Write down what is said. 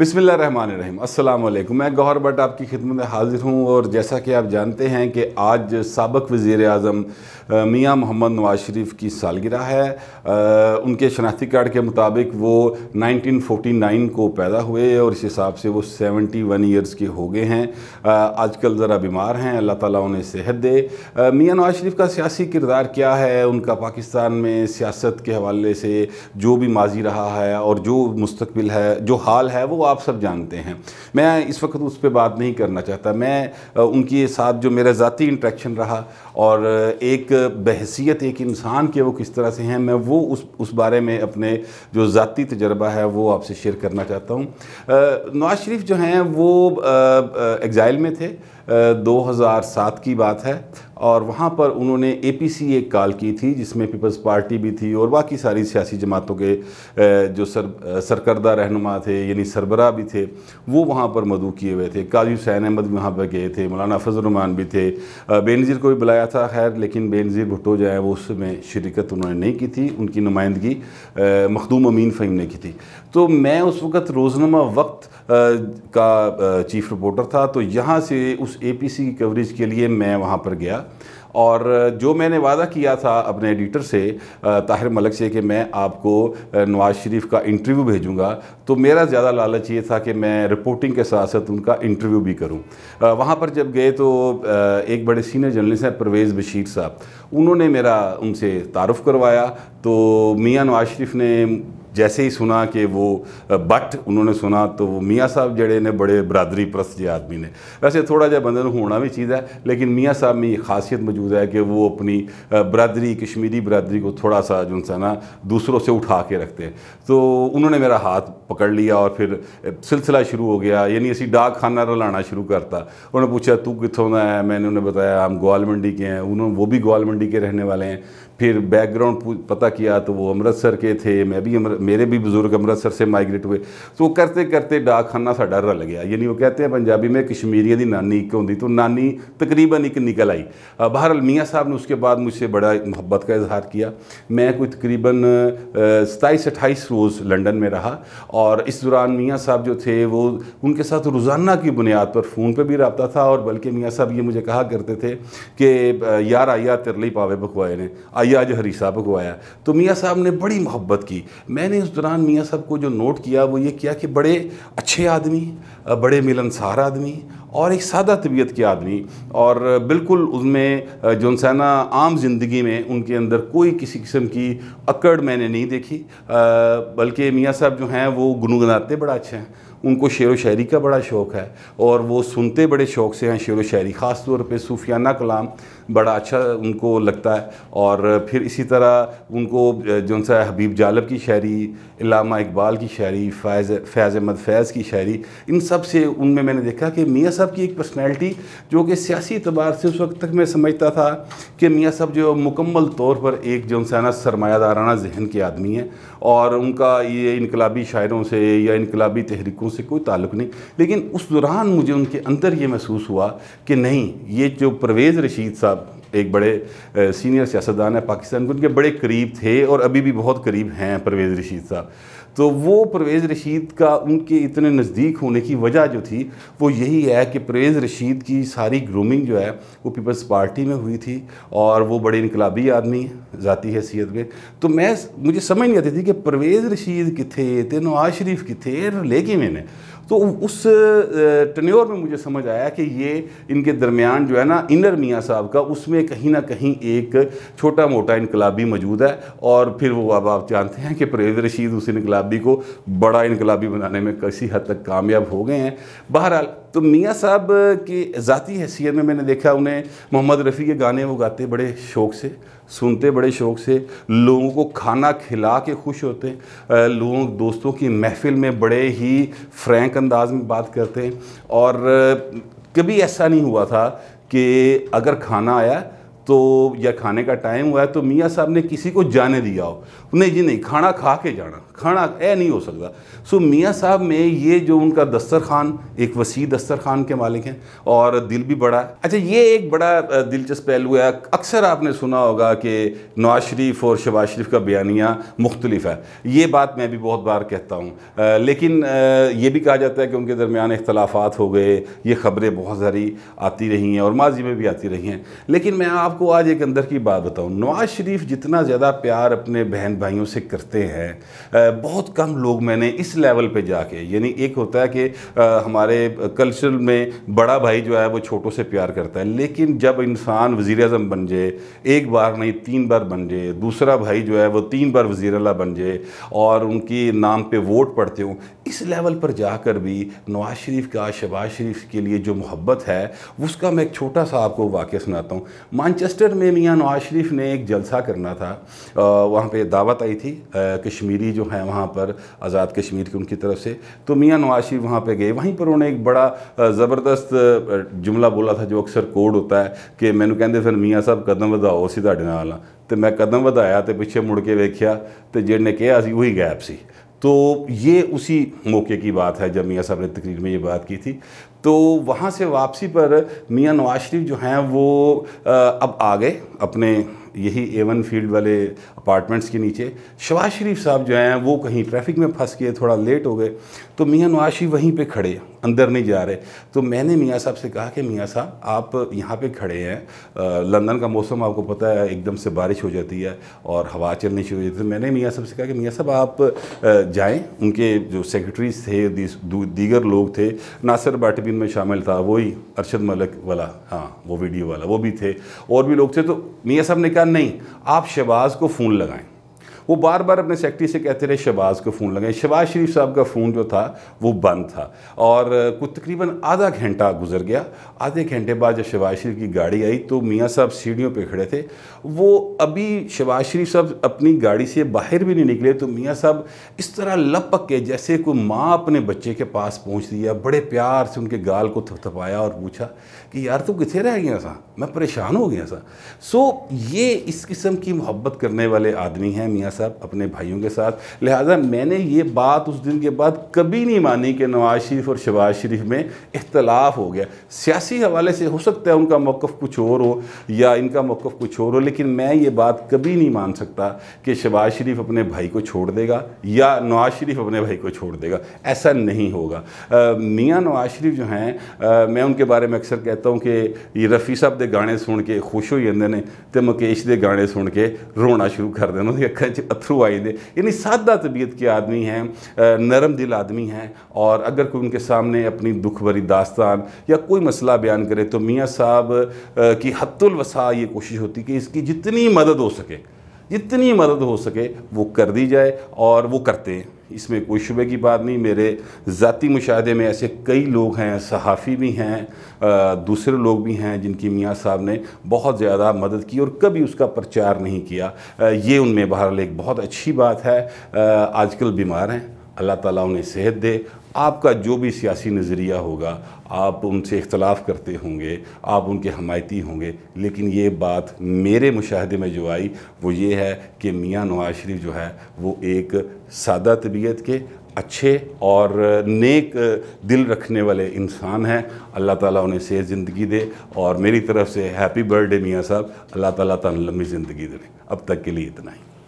बिसमीम अस्सलाम वालेकुम मैं गौहर भट्ट आपकी खिदमत में हाजिर हूँ और जैसा कि आप जानते हैं कि आज सबक वज़ी अजम मियाँ मोहम्मद नवाज शरीफ की सालगिरह है आ, उनके शनाख्ती कार्ड के मुताबिक वो 1949 को पैदा हुए और इस हिसाब से वो 71 वन ईयर्स के हो गए हैं आजकल ज़रा बीमार हैं अल्लाह ताला उन्हें सेहत दे मियाँ नवाज शरीफ का सियासी किरदार क्या है उनका पाकिस्तान में सियासत के हवाले से जो भी माजी रहा है और जो मुस्तबिल है जो हाल है वो आप सब जानते हैं मैं इस वक्त उस पर बात नहीं करना चाहता मैं उनके साथ जो मेरा ज़ाती इंट्रैक्शन रहा और एक बहसीत एक इंसान के वो किस तरह से हैं मैं वो उस उस बारे में अपने जो ज़ाती तजर्बा है वो आपसे शेयर करना चाहता हूँ नवाज शरीफ जो हैं वो एग्ज़ाइल में थे 2007 की बात है और वहाँ पर उन्होंने ए एक कॉल की थी जिसमें पीपल्स पार्टी भी थी और बाकी सारी सियासी जमातों के जो सर सरकर्दा रहनुमा थे यानी सरबरा भी थे वो वहाँ पर मदू किए हुए थे काजी हुसैन अहमद भी वहाँ पर गए थे मौलाना फजलरहमान भी थे बेनज़ीर को भी बुलाया था खैर लेकिन बेनज़ीर भुट्टो जो है वो उसमें शिरकत उन्होंने नहीं की थी उनकी नुमाइंदगी मखदूम अमीन फ़हीम ने की थी तो मैं उस वक्त रोज़नमा वक्त का चीफ रिपोर्टर था तो यहाँ से उस पी की कवरेज के लिए मैं वहाँ पर गया और जो मैंने वादा किया था अपने एडिटर से ताहिर मलक से कि मैं आपको नवाज शरीफ का इंटरव्यू भेजूंगा तो मेरा ज़्यादा लालच ये था कि मैं रिपोर्टिंग के साथ साथ उनका इंटरव्यू भी करूं वहाँ पर जब गए तो एक बड़े सीनियर जर्नलिस्ट हैं परवेज़ बशीर साहब उन्होंने मेरा उनसे तारफ़ करवाया तो मियाँ नवाज शरीफ ने जैसे ही सुना कि वो बट उन्होंने सुना तो वो मियाँ साहब जड़े ने बड़े बरदरी प्रस्त जे आदमी ने वैसे थोड़ा जहा बंदे होना भी चीज़ है लेकिन मियाँ साहब में ये खासियत मौजूद है कि वो अपनी बरदरी कश्मीरी बरदरी को थोड़ा सा जो सा ना दूसरों से उठा के रखते हैं तो उन्होंने मेरा हाथ पकड़ लिया और फिर सिलसिला शुरू हो गया यानी असी डाक खाना रलाना शुरू करता उन्होंने पूछा तू कितों का है मैंने उन्हें बताया हम ग्वाल मंडी के हैं उन्होंने वो भी ग्वाल मंडी के रहने वाले हैं फिर बैकग्राउंड पता किया तो वो अमृतसर के थे मैं भी अमृत मेरे भी बुज़ुर्ग अमृतसर से माइग्रेट हुए तो करते करते डाक खाना साढ़ा रल गया यानी वो कहते हैं पंजाबी में कश्मीरिया की नानी एक होंगी तो नानी तकरीबन एक निकल आई बहरअल मियाँ साहब ने उसके बाद मुझसे बड़ा मोहब्बत का इजहार किया मैं कोई तकरीबन सताईस अट्ठाईस रोज़ लंडन में रहा और इस दौरान मियाँ साहब जो थे वो उनके साथ रोज़ाना की बुनियाद पर फ़ोन पर भी रबता था और बल्कि मियाँ साहब ये मुझे कहा करते थे कि यार आइया तिरली पावे पकवाए ने आया जो हरीसा पकवाया तो मियाँ साहब ने बड़ी मोहब्बत की मैं मैंने उस दौरान मियाँ साहब को जो नोट किया वो ये किया कि बड़े अच्छे आदमी बड़े मिलनसार आदमी और एक सादा तबीयत के आदमी और बिल्कुल उनमें जो सा आम जिंदगी में उनके अंदर कोई किसी किस्म की अकड़ मैंने नहीं देखी बल्कि मियाँ साहब जो हैं वो गुनगुनाते बड़ा अच्छे हैं उनको शेर व शायरी का बड़ा शौक़ है और वो सुनते बड़े शौक़ से हैं शेर व शायरी ख़ास तौर पे सूफियाना कलाम बड़ा अच्छा उनको लगता है और फिर इसी तरह उनको जो सा हबीब जालब की शायरी इलामा इकबाल की शायरी फैज़ फैज़ अहमद फैज़ की की शायरी इन सब से उनमें मैंने देखा कि मियाँ साहब की एक पर्सनैलिटी जो कि सियासी अतबार से उस वक्त तक मैं समझता था कि मियाँ साहब जो मुकम्मल तौर पर एक जो इंसाना सरमायादाराना जहन के आदमी हैं और उनका ये इनकलाबी शायरों से या इनकलाबी तहरीकों से कोई ताल्लुक नहीं लेकिन उस दौरान मुझे उनके अंदर ये महसूस हुआ कि नहीं ये जो परवेज़ रशीद साहब एक बड़े सीनियर सियासतदान है पाकिस्तान के उनके बड़े करीब थे और अभी भी बहुत करीब हैं परवेज़ रशीद साहब तो वो परवेज़ रशीद का उनके इतने नज़दीक होने की वजह जो थी वो यही है कि परवेज़ रशीद की सारी ग्रूमिंग जो है वो पीपल्स पार्टी में हुई थी और वो बड़े इनकलाबी आदमी ज़ाती हैसियत में तो मैं मुझे समझ नहीं आती थी कि परवेज़ रशीद किथे थे नवाज शरीफ किथे लेके मैंने तो उस टन्योर में मुझे समझ आया कि ये इनके दरमियान जो है ना इनर मियाँ साहब का उसमें कहीं ना कहीं एक छोटा मोटा इनकलाबी मौजूद है और फिर वो अब आप जानते हैं कि परवेज रशीद उस इनकलाबी को बड़ा इनकलाबी बनाने में किसी हद तक कामयाब हो गए हैं बहरहाल तो मियाँ साहब की ज़ाती हैसियत में मैंने देखा उन्हें मोहम्मद रफ़ी के गाने वो गाते बड़े शौक़ से सुनते बड़े शौक़ से लोगों को खाना खिला के खुश होते लोगों दोस्तों की महफिल में बड़े ही फ्रैंक अंदाज में बात करते हैं और कभी ऐसा नहीं हुआ था कि अगर खाना आया तो या खाने का टाइम हुआ है तो मियाँ साहब ने किसी को जाने दिया हो नहीं जी नहीं खाना खा के जाना खाना ऐ नहीं हो सकता सो मियाँ साहब में ये जो उनका दस्तर खान एक वसी दस्तर खान के मालिक हैं और दिल भी बड़ा है अच्छा ये एक बड़ा दिलचस्प पहलू है अक्सर आपने सुना होगा कि नवाज शरीफ और शबाज शरीफ का बयानिया मुख्तलिफ है ये बात मैं भी बहुत बार कहता हूँ लेकिन ये भी कहा जाता है कि उनके दरमियान इख्तलाफात हो गए ये खबरें बहुत सारी आती रही हैं और माजी में भी आती रही हैं लेकिन मैं आप आपको आज एक अंदर की बात बताऊं नवाज़ शरीफ जितना ज़्यादा प्यार अपने बहन भाइयों से करते हैं बहुत कम लोग मैंने इस लेवल पे जाके यानी एक होता है कि हमारे कल्चर में बड़ा भाई जो है वो छोटों से प्यार करता है लेकिन जब इंसान वज़ी अजम बन जाए एक बार नहीं तीन बार बन जाए दूसरा भाई जो है वो तीन बार वज़ी बन जाए और उनकी नाम पर वोट पड़ते हों इस लेवल पर जाकर भी नवाज़ शरीफ का शबाज शरीफ के लिए जो मोहब्बत है उसका मैं एक छोटा सा आपको वाक़ सुनाता हूँ मानचेस्टर में मियाँ नवाज़ शरीफ ने एक जलसा करना था वहाँ पर दावत आई थी कश्मीरी जो है वहाँ पर आज़ाद कश्मीर की उनकी तरफ से तो मियाँ नवाज शरीफ वहाँ पर गए वहीं पर उन्होंने एक बड़ा ज़बरदस्त जुमला बोला था जो अक्सर कोड होता है कि मैंने कहते फिर मियाँ साहब कदम बधाओ सी ਤੁਹਾਡੇ तो मैं कदम बधाया तो ਤੇ मुड़ के वेख्या ਵੇਖਿਆ ਤੇ ਜਿਹਨੇ ਕਿਹਾ ਸੀ ਉਹੀ तो ये उसी मौके की बात है जब मियाँ साहब ने तकरीर में ये बात की थी तो वहाँ से वापसी पर मियाँ नवाज शरीफ जो हैं वो अब आ गए अपने यही एवन फील्ड वाले अपार्टमेंट्स के नीचे शवाज शरीफ साहब जो हैं वो कहीं ट्रैफिक में फंस गए थोड़ा लेट हो गए तो मियाँ नवाशी वहीं पे खड़े अंदर नहीं जा रहे तो मैंने मियाँ साहब से कहा कि मियाँ साहब आप यहाँ पे खड़े हैं लंदन का मौसम आपको पता है एकदम से बारिश हो जाती है और हवा चलनी शुरू हो जाती है तो मैंने मियाँ साहब से कहा कि मियाँ साहब आप जाएँ उनके जो सेक्रेटरीज थे दीगर लोग थे नासिर बाटबिन में शामिल था वही अरशद मलक वाला हाँ वो वीडियो वाला वो भी थे और भी लोग थे तो मियाँ साहब ने कहा कहा नहीं आप शहबाज को फ़ोन लगाएं वो बार बार अपने सेक्रेटरी से कहते रहे शहबाज को फ़ोन लगाएं शहबाज शरीफ साहब का फ़ोन जो था वो बंद था और कुछ तकरीबन आधा घंटा गुजर गया आधे घंटे बाद जब शहबाज शरीफ की गाड़ी आई तो मियाँ साहब सीढ़ियों पर खड़े थे वो अभी शहबाज शरीफ साहब अपनी गाड़ी से बाहर भी नहीं निकले तो मियाँ साहब इस तरह लपक के जैसे कोई माँ अपने बच्चे के पास पहुँच दिया बड़े प्यार से उनके गाल को थपथपाया और पूछा कि यार तू किथे रह गया सा मैं परेशान हो गया सा सो ये इस किस्म की मोहब्बत करने वाले आदमी हैं मियाँ साहब अपने भाइयों के साथ लिहाजा मैंने ये बात उस दिन के बाद कभी नहीं मानी कि नवाज शरीफ और शबाज शरीफ में इख्तलाफ हो गया सियासी हवाले से हो सकता है उनका मौक़ कुछ और हो या इनका मौक़ कुछ और हो लेकिन मैं ये बात कभी नहीं मान सकता कि शबाज शरीफ अपने भाई को छोड़ देगा या नवाज शरीफ अपने भाई को छोड़ देगा ऐसा नहीं होगा मियाँ नवाज शरीफ जो हैं मैं उनके बारे में अक्सर कहता हूँ कि रफ़ी साहब के गाने सुन के खुश हो जाते हैं तो मुकेश के गाने सुन के रोना शुरू कर देना उनकी अखा अथरू आई दे यानी सादा तबीयत के आदमी हैं नरम दिल आदमी हैं और अगर कोई उनके सामने अपनी दुख भरी दास्तान या कोई मसला बयान करे तो मियाँ साहब की हतुलवसा ये कोशिश होती कि इसकी जितनी मदद हो सके जितनी मदद हो सके वो कर दी जाए और वो करते हैं इसमें कोई शुबे की बात नहीं मेरे ज़ाती मुशाहे में ऐसे कई लोग हैं सहाफ़ी भी हैं दूसरे लोग भी हैं जिनकी मियाँ साहब ने बहुत ज़्यादा मदद की और कभी उसका प्रचार नहीं किया ये उनमें बहरहाल एक बहुत अच्छी बात है आजकल बीमार हैं अल्लाह ताला उन्हें सेहत दे आपका जो भी सियासी नज़रिया होगा आप उनसे इख्तलाफ करते होंगे आप उनके हमायती होंगे लेकिन ये बात मेरे मुशाहदे में जो आई वो ये है कि मियाँ नवाज शरीफ जो है वो एक सादा तबीयत के अच्छे और नेक दिल रखने वाले इंसान हैं अल्लाह ताला उन्हें सेहत ज़िंदगी दे और मेरी तरफ से हैप्पी बर्थडे मियाँ साहब अल्लाह ताला तमी ज़िंदगी दे अब तक के लिए इतना ही